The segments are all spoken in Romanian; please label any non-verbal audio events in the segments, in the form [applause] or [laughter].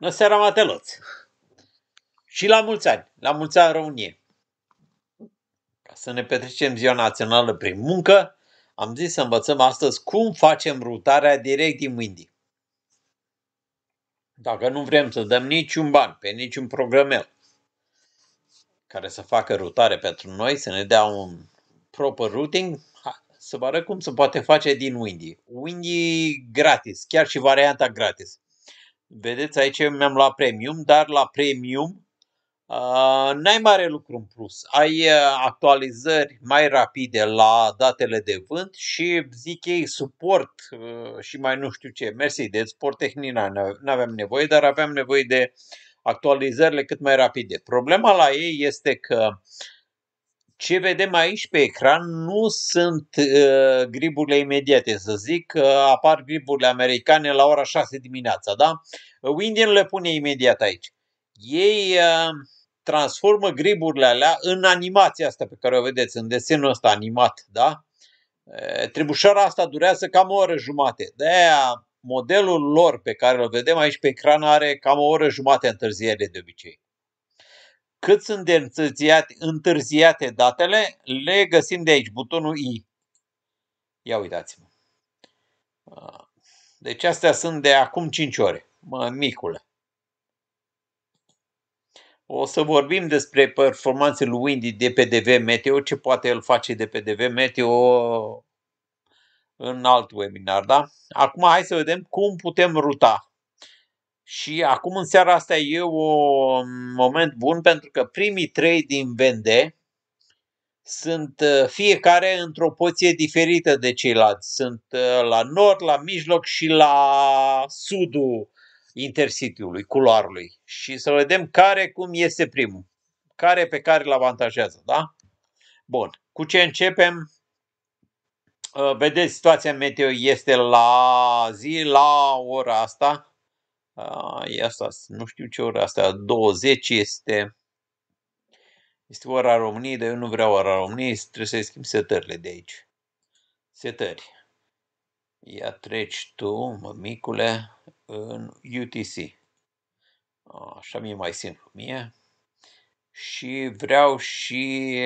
Bună seara, Mateloț! Și la mulți ani, la mulți ani României! Ca să ne petrecem ziua națională prin muncă, am zis să învățăm astăzi cum facem rutarea direct din mâini. Dacă nu vrem să dăm niciun ban pe niciun programel care să facă rutare pentru noi, să ne dea un proper routing, să vă arăt cum se poate face din Windy. Windy gratis, chiar și varianta gratis. Vedeți, aici eu mi-am luat premium, dar la premium uh, n-ai mare lucru în plus. Ai uh, actualizări mai rapide la datele de vânt și zic ei suport uh, și mai nu știu ce. Mersi, de suport tehnic n-aveam nevoie, dar aveam nevoie de actualizările cât mai rapide. Problema la ei este că uh, ce vedem aici pe ecran nu sunt uh, griburile imediate, să zic, uh, apar griburile americane la ora 6 dimineața, da? Windian le pune imediat aici. Ei uh, transformă griburile alea în animația asta pe care o vedeți, în desenul ăsta animat, da? Trebușoara asta durează cam o oră jumate. De-aia modelul lor pe care îl vedem aici pe ecran are cam o oră jumate întârziere de obicei cât sunt de întârziate, întârziate datele, le găsim de aici, butonul I. Ia uitați-mă. Ah, deci astea sunt de acum 5 ore. Mă, micule. O să vorbim despre performanțe lui Windy de PDV Meteo, ce poate el face de PDV Meteo în alt webinar, da? Acum hai să vedem cum putem ruta și acum în seara asta e un moment bun pentru că primii trei din vende sunt ă, fiecare într-o poziție diferită de ceilalți. Sunt ă, la nord, la mijloc și la sudul intersitiului, culoarului. Și să vedem care cum iese primul. Care pe care îl avantajează, da? Bun. Cu ce începem? Ă, vedeți, situația meteo este la zi, la ora asta E asta, nu știu ce oră, asta 20 este. Este ora României, dar eu nu vreau ora României, trebuie să-i schimb setările de aici. Setări. Ia treci tu, micule în UTC. Așa mi-e mai simplu mie. Și vreau și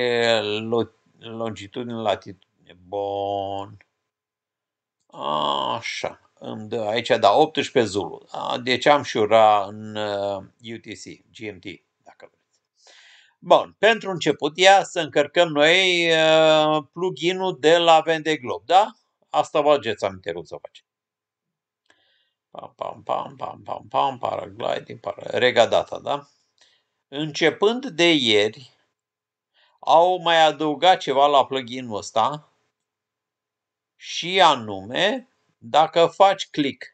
longitudine, latitudine. Bun. Așa îmi dă aici, da, 18 Zulu. Deci am ura în UTC, uh, GMT, dacă vreți. Bun, pentru început, ia să încărcăm noi uh, plugin-ul de la Vende Globe, da? Asta vă ageți aminte cum să facem. Pam, pam, pam, pam, pam, pam, paragliding, para... regadata, da? Începând de ieri, au mai adăugat ceva la plugin-ul ăsta și anume dacă faci click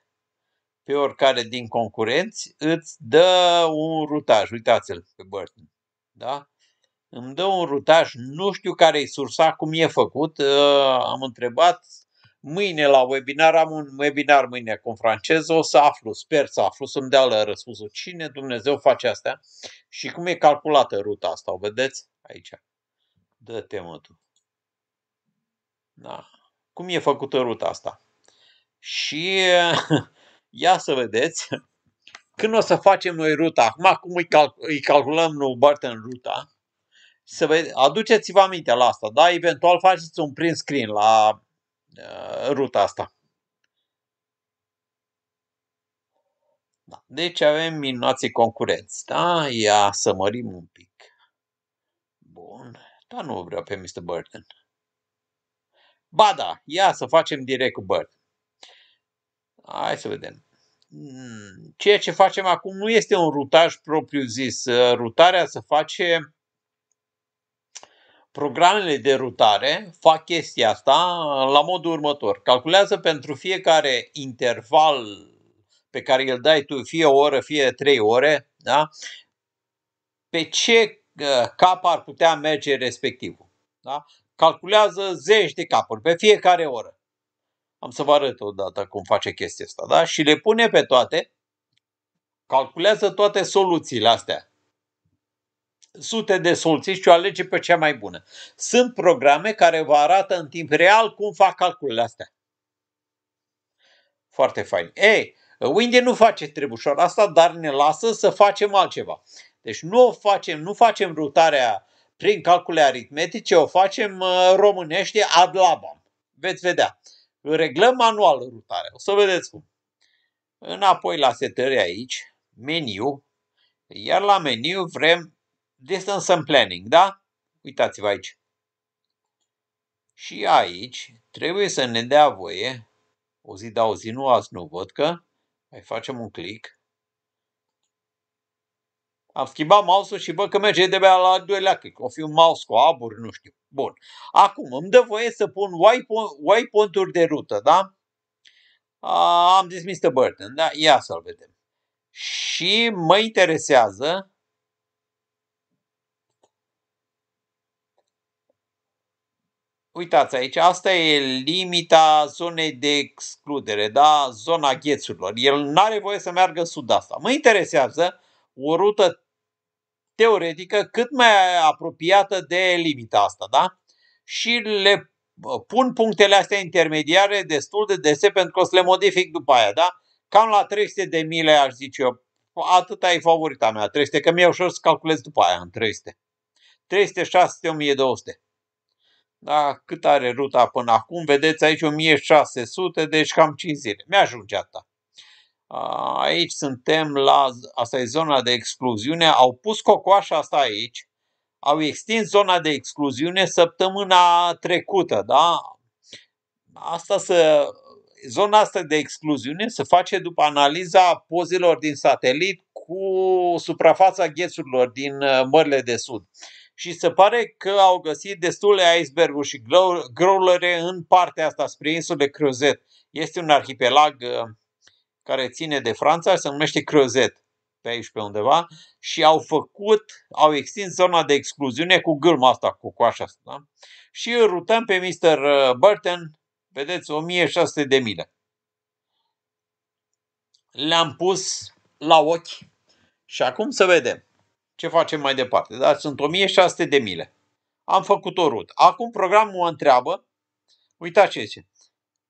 pe oricare din concurenți, îți dă un rutaj. Uitați-l pe Burton. Da? Îmi dă un rutaj, nu știu care e sursa, cum e făcut. Uh, am întrebat mâine la webinar, am un webinar mâine cu un francez, o să aflu, sper să aflu, să-mi dea la răspunsul. Cine Dumnezeu face asta și cum e calculată ruta asta, o vedeți? Aici. Dă-te mă tu. Da. Cum e făcută ruta asta? și [laughs] ia să vedeți când o să facem noi ruta, acum cum îi, cal- îi calculăm lui Barton ruta, să vede- aduceți-vă aminte la asta, da? Eventual faceți un print screen la uh, ruta asta. Da. Deci avem minunații concurenți, da? Ia să mărim un pic. Bun, dar nu vreau pe Mr. Burton. Ba da, ia să facem direct cu Burton. Hai să vedem. Hmm, ceea ce facem acum nu este un rutaj propriu zis. Ă, rutarea se face programele de rutare fac chestia asta la modul următor. Calculează pentru fiecare interval pe care îl dai tu, fie o oră, fie trei ore, da? pe ce ă, cap ar putea merge respectivul. Da? Calculează zeci de capuri pe fiecare oră. Am să vă arăt odată cum face chestia asta, da? Și le pune pe toate, calculează toate soluțiile astea. Sute de soluții și o alege pe cea mai bună. Sunt programe care vă arată în timp real cum fac calculele astea. Foarte fain. Ei, Windy nu face trebușor asta, dar ne lasă să facem altceva. Deci nu o facem, nu facem rutarea prin calcule aritmetice, o facem uh, românește ad labam. Veți vedea reglăm manual rutarea. O să vedeți cum. Înapoi la setări aici, meniu, iar la meniu vrem distance and planning, da? Uitați-vă aici. Și aici trebuie să ne dea voie, o zi da o zi, nu azi nu văd că, mai facem un click am schimbat mouse-ul și bă că merge de la al doilea click. O fi un mouse cu aburi, nu știu. Bun. Acum, îmi dă voie să pun waypoint-uri de rută, da? A, am zis Mr. Burton, da? Ia să-l vedem. Și mă interesează uitați aici, asta e limita zonei de excludere, da? zona ghețurilor. El nu are voie să meargă sud asta. Mă interesează o rută teoretică cât mai apropiată de limita asta, da? Și le pun punctele astea intermediare destul de dese pentru că o să le modific după aia, da? Cam la 300 de mile aș zice eu, atâta e favorita mea, 300, că mi-e ușor să calculez după aia în 300. 300, 600, 1200. Da, cât are ruta până acum? Vedeți aici 1600, deci cam 5 zile. Mi-ajunge atâta. Ah, aici suntem la, asta e zona de excluziune, au pus cocoașa asta aici, au extins zona de excluziune săptămâna trecută, da? Asta să zona asta de excluziune se face după analiza pozilor din satelit cu suprafața ghețurilor din uh, mările de sud. Și se pare că au găsit destule iceberg-uri și growlere în partea asta, spre insule Crozet. Este un arhipelag uh, care ține de Franța, se numește Crozet, pe aici pe undeva, și au făcut, au extins zona de excluziune cu gâlma asta, cu coașa asta. Da? Și îl rutăm pe Mr. Uh, Burton, vedeți, 1600 de mile. Le-am pus la ochi și acum să vedem ce facem mai departe. Da, sunt 1600 de mile. Am făcut o rută. Acum programul mă întreabă, uitați ce zice,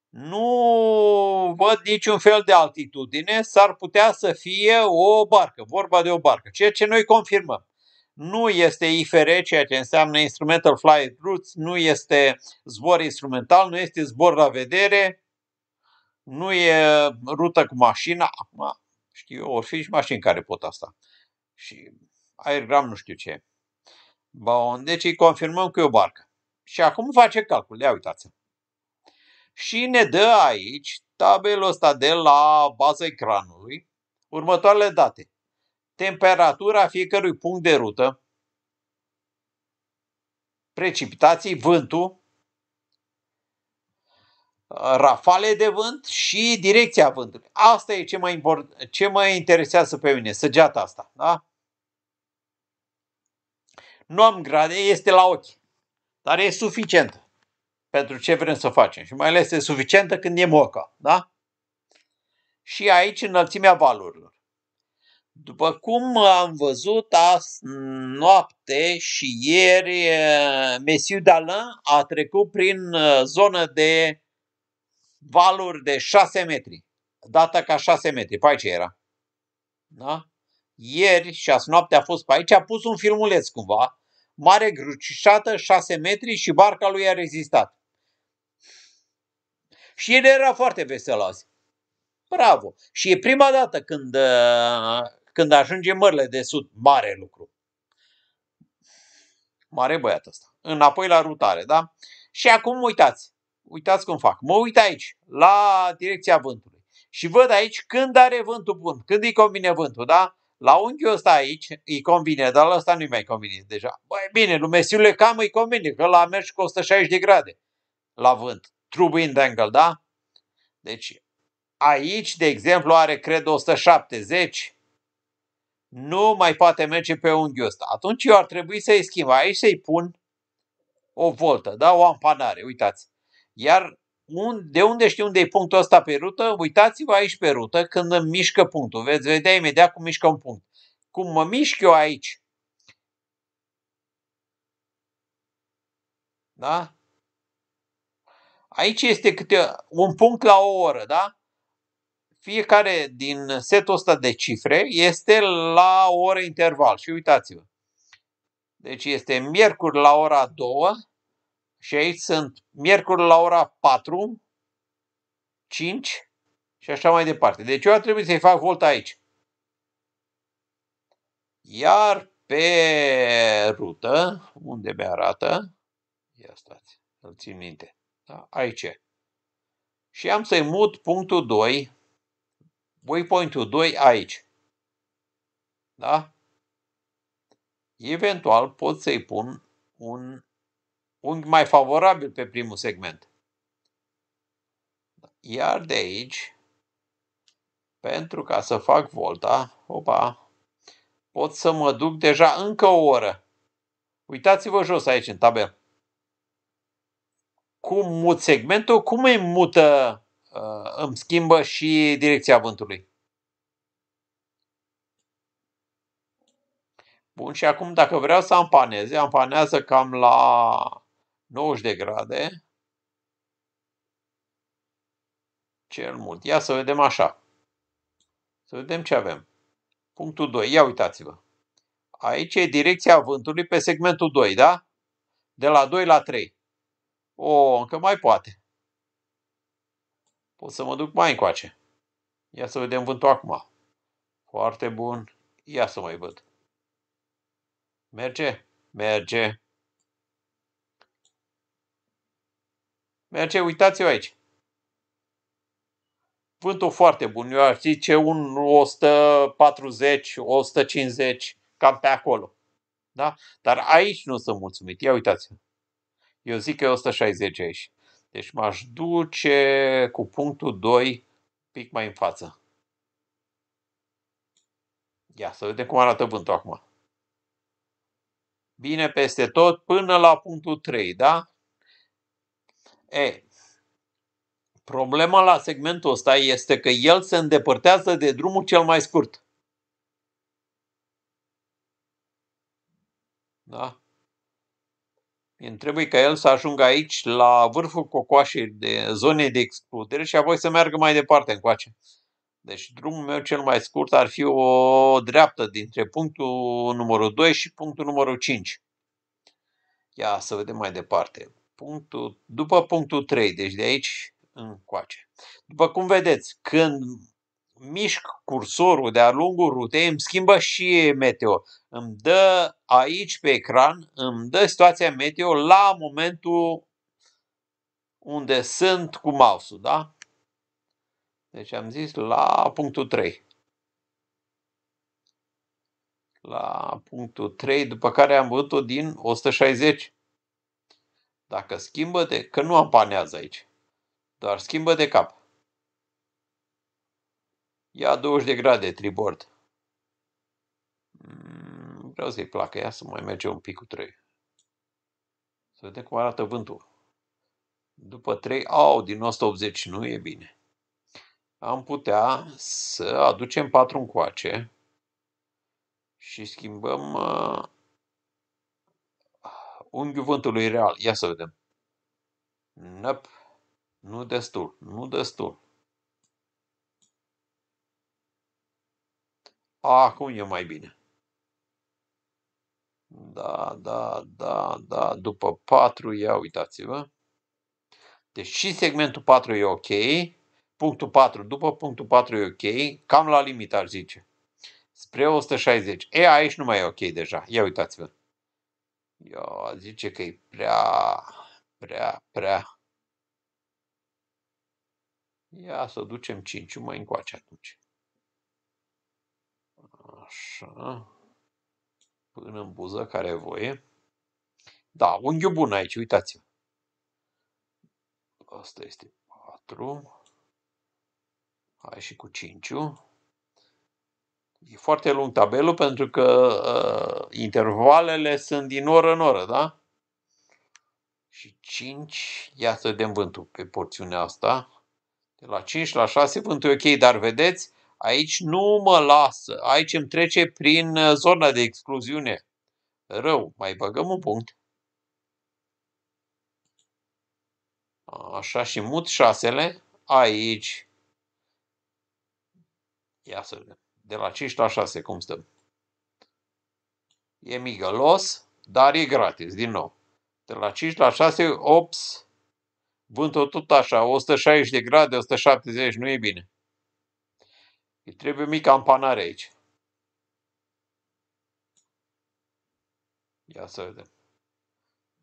nu văd niciun fel de altitudine, s-ar putea să fie o barcă, vorba de o barcă, ceea ce noi confirmăm. Nu este IFR, ceea ce înseamnă Instrumental Flight Routes, nu este zbor instrumental, nu este zbor la vedere, nu e rută cu mașina. Acum, știu or fi și mașini care pot asta. Și aergram nu știu ce. Bun, deci îi confirmăm că e o barcă. Și acum face calcul, ia uitați l și ne dă aici tabelul ăsta de la baza ecranului următoarele date. Temperatura fiecărui punct de rută, precipitații, vântul, rafale de vânt și direcția vântului. Asta e ce mă, import, ce mă interesează pe mine, săgeata asta. Da? Nu am grade, este la ochi, dar e suficient pentru ce vrem să facem. Și mai ales este suficientă când e moca. Da? Și aici înălțimea valurilor. După cum am văzut azi noapte și ieri, Mesiu Dalin a trecut prin zonă de valuri de 6 metri, Data ca 6 metri, pe aici era. Da? Ieri și azi noapte a fost pe aici, a pus un filmuleț cumva, mare grucișată, 6 metri și barca lui a rezistat. Și el era foarte vesel azi. Bravo! Și e prima dată când, uh, când ajunge mările de sud. Mare lucru. Mare băiat ăsta. Înapoi la rutare, da? Și acum uitați. Uitați cum fac. Mă uit aici, la direcția vântului. Și văd aici când are vântul bun, când îi convine vântul, da? La unghiul ăsta aici îi convine, dar la ăsta nu-i mai convine deja. Băi, bine, lumesiule cam îi convine, că la a mers cu 160 de grade la vânt. Wind angle, da? Deci aici, de exemplu, are cred 170, nu mai poate merge pe unghiul ăsta. Atunci eu ar trebui să-i schimb aici, să-i pun o voltă, da? o ampanare, uitați. Iar un, de unde știu unde e punctul ăsta pe rută? Uitați-vă aici pe rută când îmi mișcă punctul. Veți vedea imediat cum mișcă un punct. Cum mă mișc eu aici. Da? Aici este câte un punct la o oră, da? Fiecare din setul ăsta de cifre este la o oră interval și uitați-vă. Deci este miercuri la ora 2 și aici sunt miercuri la ora 4, 5 și așa mai departe. Deci eu trebuie să-i fac volta aici. Iar pe rută, unde mi arată, ia stați, îl țin minte. Da? Aici Și am să-i mut punctul 2, waypoint-ul 2 aici. Da? Eventual pot să-i pun un unghi mai favorabil pe primul segment. Iar de aici, pentru ca să fac volta, opa, pot să mă duc deja încă o oră. Uitați-vă jos aici în tabel cum mut segmentul, cum îmi mută, uh, îmi schimbă și direcția vântului. Bun, și acum dacă vreau să ampaneze, ampanează cam la 90 de grade. Cel mult. Ia să vedem așa. Să vedem ce avem. Punctul 2. Ia uitați-vă. Aici e direcția vântului pe segmentul 2, da? De la 2 la 3. O, încă mai poate. Pot să mă duc mai încoace. Ia să vedem vântul acum. Foarte bun. Ia să mai văd. Merge? Merge. Merge, uitați-vă aici. Vântul foarte bun. Eu aș zice un 140, 150, cam pe acolo. Da? Dar aici nu sunt mulțumit. Ia uitați o eu zic că e 160 aici. Deci m-aș duce cu punctul 2 pic mai în față. Ia să vedem cum arată vântul acum. Bine peste tot până la punctul 3, da? E, problema la segmentul ăsta este că el se îndepărtează de drumul cel mai scurt. Da? Trebuie ca el să ajungă aici la vârful cocoașei de zone de excludere și apoi să meargă mai departe încoace. Deci drumul meu cel mai scurt ar fi o dreaptă dintre punctul numărul 2 și punctul numărul 5. Ia să vedem mai departe. Punctul, după punctul 3, deci de aici încoace. După cum vedeți, când mișc cursorul de-a lungul rutei, îmi schimbă și meteo. Îmi dă aici pe ecran, îmi dă situația meteo la momentul unde sunt cu mouse-ul, da? Deci am zis la punctul 3. La punctul 3, după care am văzut-o din 160. Dacă schimbă de... că nu am panează aici, doar schimbă de cap. Ia 20 de grade tribord. Mm, vreau să-i placă. Ia să mai merge un pic cu 3. Să vedem cum arată vântul. După 3, au, din 180 nu e bine. Am putea să aducem 4 încoace și schimbăm uh, unghiul vântului real. Ia să vedem. Năp. Nu destul. Nu destul. Acum e mai bine. Da, da, da, da. După 4, ia uitați-vă. Deci și segmentul 4 e ok. Punctul 4, după punctul 4 e ok. Cam la limită, ar zice. Spre 160. E, aici nu mai e ok deja. Ia uitați-vă. Ia, zice că e prea, prea, prea. Ia să ducem 5 mai încoace atunci. Așa. Până în buză, care e voie. Da, unghiul bun aici, uitați-vă. Asta este 4. Hai și cu 5 E foarte lung tabelul pentru că uh, intervalele sunt din oră în oră, da? Și 5, iată de vântul pe porțiunea asta. De la 5 la 6 vântul e ok, dar vedeți, Aici nu mă lasă, aici îmi trece prin uh, zona de excluziune. Rău, mai băgăm un punct. Așa și mut șasele. Aici. Ia să vedem. De la 5 la 6, cum stăm? E migălos, dar e gratis, din nou. De la 5 la 6, ops. Vântul tot așa, 160 de grade, 170, nu e bine. Îi trebuie mică ampanare aici. Ia să vedem.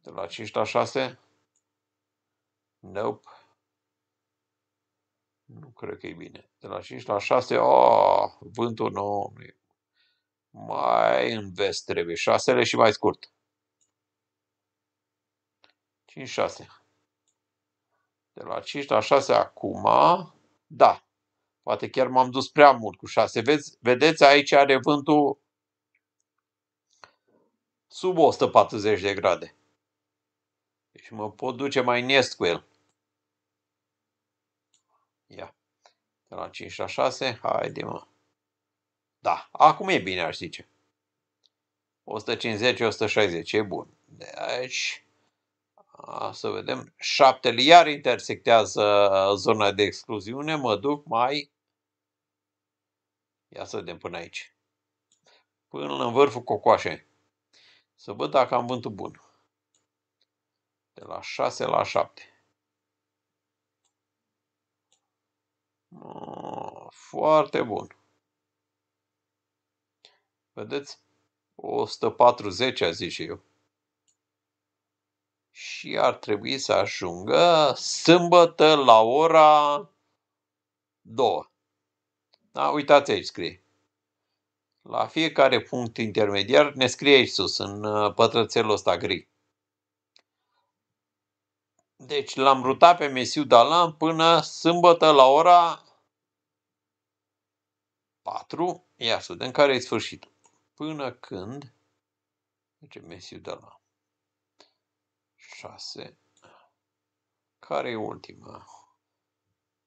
De la 5 la 6? Nope. Nu cred că e bine. De la 5 la 6, oh, vântul nou. Mai în vest trebuie. 6 și mai scurt. 5-6. De la 5 la 6 acum, da, Poate chiar m-am dus prea mult cu șase Vezi, vedeți, aici are vântul sub 140 de grade. Deci mă pot duce mai nest cu el. Ia. De la 5 la 6. Haide, mă. Da. Acum e bine, aș zice. 150-160. E bun. Deci... A, să vedem, șaptele iar intersectează zona de excluziune, mă duc mai Ia să vedem până aici. Până în vârful cocoașe. Să văd dacă am vântul bun. De la 6 la 7. Ah, foarte bun. Vedeți? 140 a zis eu. Și ar trebui să ajungă sâmbătă la ora 2. Da? Uitați aici, scrie. La fiecare punct intermediar ne scrie aici sus, în uh, pătrățelul ăsta gri. Deci l-am rutat pe Mesiu Dalan până sâmbătă la ora 4, ia să vedem care e sfârșitul. Până când, deci Mesiu Dalan, 6, care e ultima?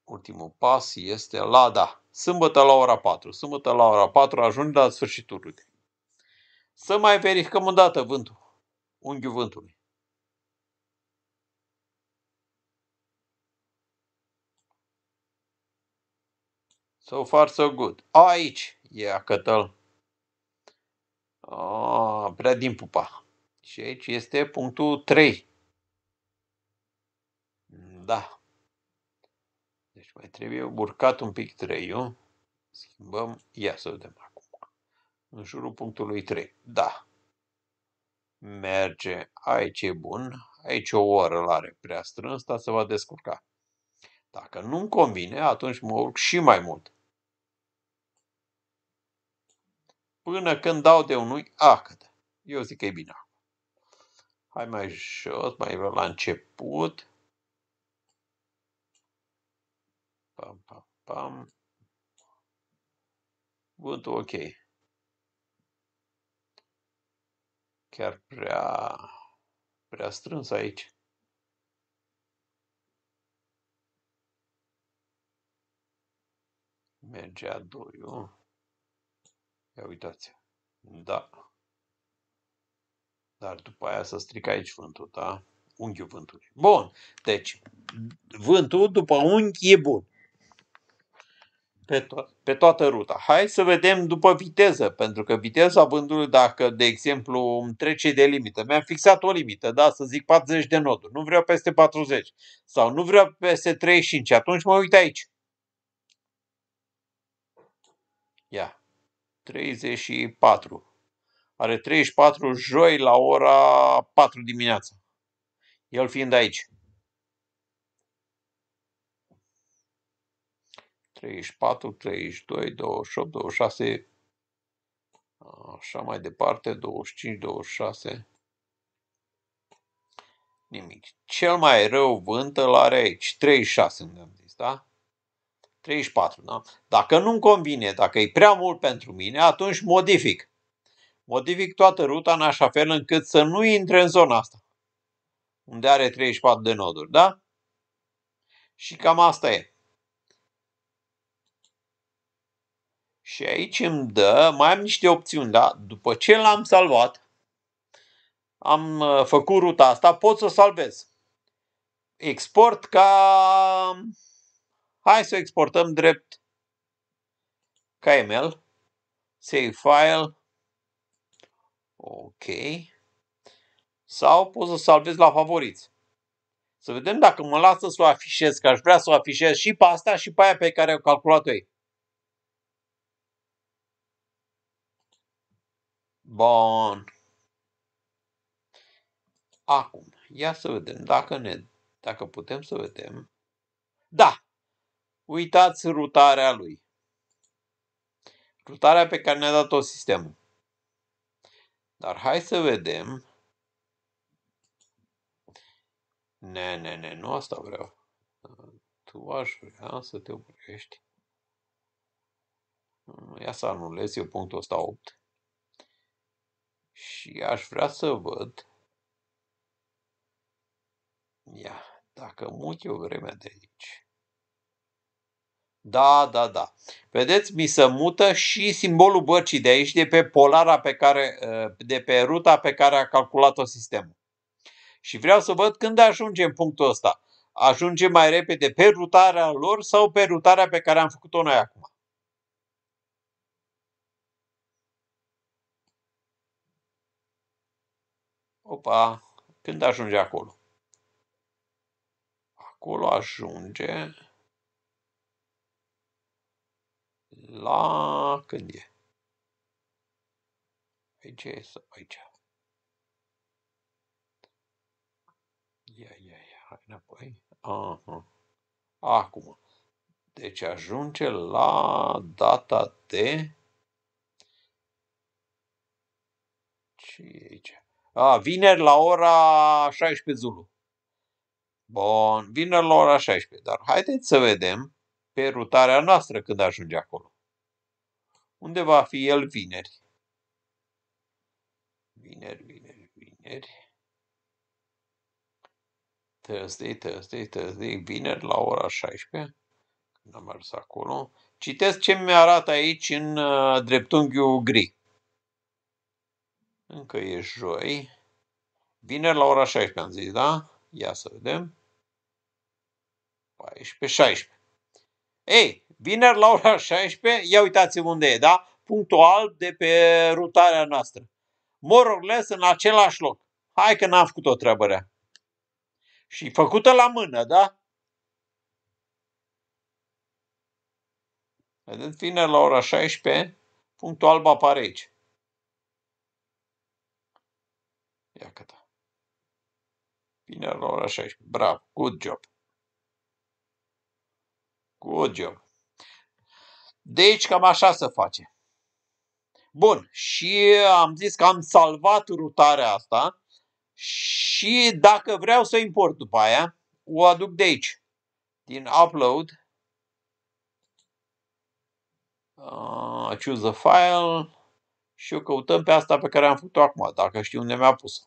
Ultimul pas este Lada sâmbătă la ora 4. Sâmbătă la ora 4 ajungi la sfârșitul lui. Să mai verificăm o dată vântul, unghiul vântului. So far, so good. Aici e acătăl. A, ah, prea din pupa. Și aici este punctul 3. Da, deci mai trebuie urcat un pic 3 Schimbăm. Ia să vedem acum. În jurul punctului 3. Da. Merge. Aici e bun. Aici o oră l-are prea strâns, dar se va descurca. Dacă nu-mi convine, atunci mă urc și mai mult. Până când dau de unui acăt. Eu zic că e bine Hai mai jos, mai la început. Pam, pam, pam. Vântul ok. Chiar prea, prea strâns aici. Merge a doiul. Ia uitați. Da. Dar după aia să stric aici vântul, da? Unghiul vântului. Bun. Deci, vântul după unghi e bun pe, to- pe toată ruta. Hai să vedem după viteză, pentru că viteza vândului, dacă, de exemplu, îmi trece de limită, mi-am fixat o limită, da, să zic 40 de noduri, nu vreau peste 40 sau nu vreau peste 35, atunci mă uit aici. Ia, 34. Are 34 joi la ora 4 dimineața. El fiind aici. 34, 32, 28, 26, așa mai departe, 25, 26, nimic. Cel mai rău vânt îl are aici, 36 unde am zis, da? 34, da? Dacă nu-mi convine, dacă e prea mult pentru mine, atunci modific. Modific toată ruta în așa fel încât să nu intre în zona asta, unde are 34 de noduri, da? Și cam asta e. Și aici îmi dă, mai am niște opțiuni, da? După ce l-am salvat, am uh, făcut ruta asta, pot să o salvez. Export ca... Hai să exportăm drept KML. Save file. Ok. Sau pot să salvez la favoriți. Să vedem dacă mă lasă să o afișez, că aș vrea să o afișez și pe asta și pe aia pe care au calculat-o ei. Bun. Acum, ia să vedem dacă, ne, dacă putem să vedem. Da! Uitați rutarea lui. Rutarea pe care ne-a dat-o sistemul. Dar hai să vedem. Ne, ne, ne, nu asta vreau. Tu aș vrea să te oprești. Ia să anulez eu punctul ăsta 8 și aș vrea să văd ia, dacă mut eu vreme de aici. Da, da, da. Vedeți, mi se mută și simbolul bărcii de aici, de pe polara pe care, ă, de pe ruta pe care a calculat-o sistemul. Și vreau să văd când ajunge în punctul ăsta. Ajunge mai repede pe rutarea lor sau pe rutarea pe care am făcut-o noi acum. Opa, când ajunge acolo? Acolo ajunge la când e? Aici e sau aici? Ia, ia, ia, hai înapoi. Aha. Acum. Deci ajunge la data de... Ce e aici? A, vineri la ora 16 Zulu. Bun, vineri la ora 16, dar haideți să vedem pe rutarea noastră când ajunge acolo. Unde va fi el vineri? Vineri, vineri, vineri. Thursday, Thursday, Thursday, vineri la ora 16, când am mers acolo. Citesc ce mi arată aici în uh, dreptunghiul gri. Încă e joi. Vineri la ora 16 am zis, da? Ia să vedem. 14, 16. Ei, vineri la ora 16, ia uitați unde e, da? Punctul alb de pe rutarea noastră. More or în același loc. Hai că n-am făcut o treabă rea. Și făcută la mână, da? Vedeți, vineri la ora 16, punctul alb apare aici. da Bine la ora 16. Bravo. Good job. Good job. Deci cam așa se face. Bun, și am zis că am salvat rutarea asta și dacă vreau să import după aia, o aduc de aici, din upload, uh, choose a file, și o căutăm pe asta pe care am făcut-o acum, dacă știu unde mi-a pus-o.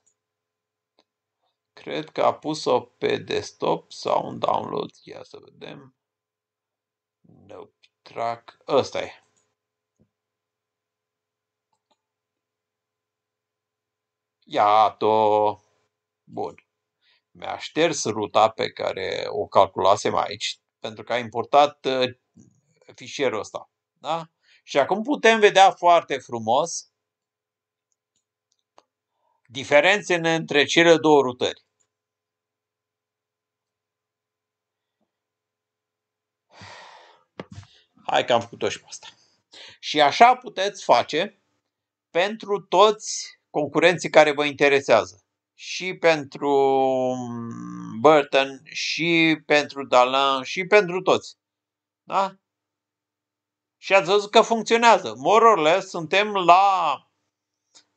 Cred că a pus-o pe desktop sau un download. Ia să vedem. Nope. Track. Ăsta e. Iată. Bun. Mi-a șters ruta pe care o calculasem aici, pentru că a importat uh, fișierul ăsta. Da? Și acum putem vedea foarte frumos diferențele între cele două rutări. Hai că am făcut-o și pe asta. Și așa puteți face pentru toți concurenții care vă interesează. Și pentru Burton, și pentru Dalan, și pentru toți. Da? și ați văzut că funcționează. More or less, suntem la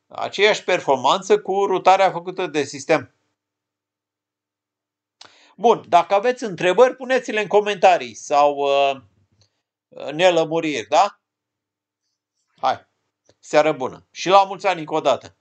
aceeași performanță cu rutarea făcută de sistem. Bun, dacă aveți întrebări, puneți-le în comentarii sau uh, nelămuriri, da? Hai, seară bună și la mulți ani încă o dată!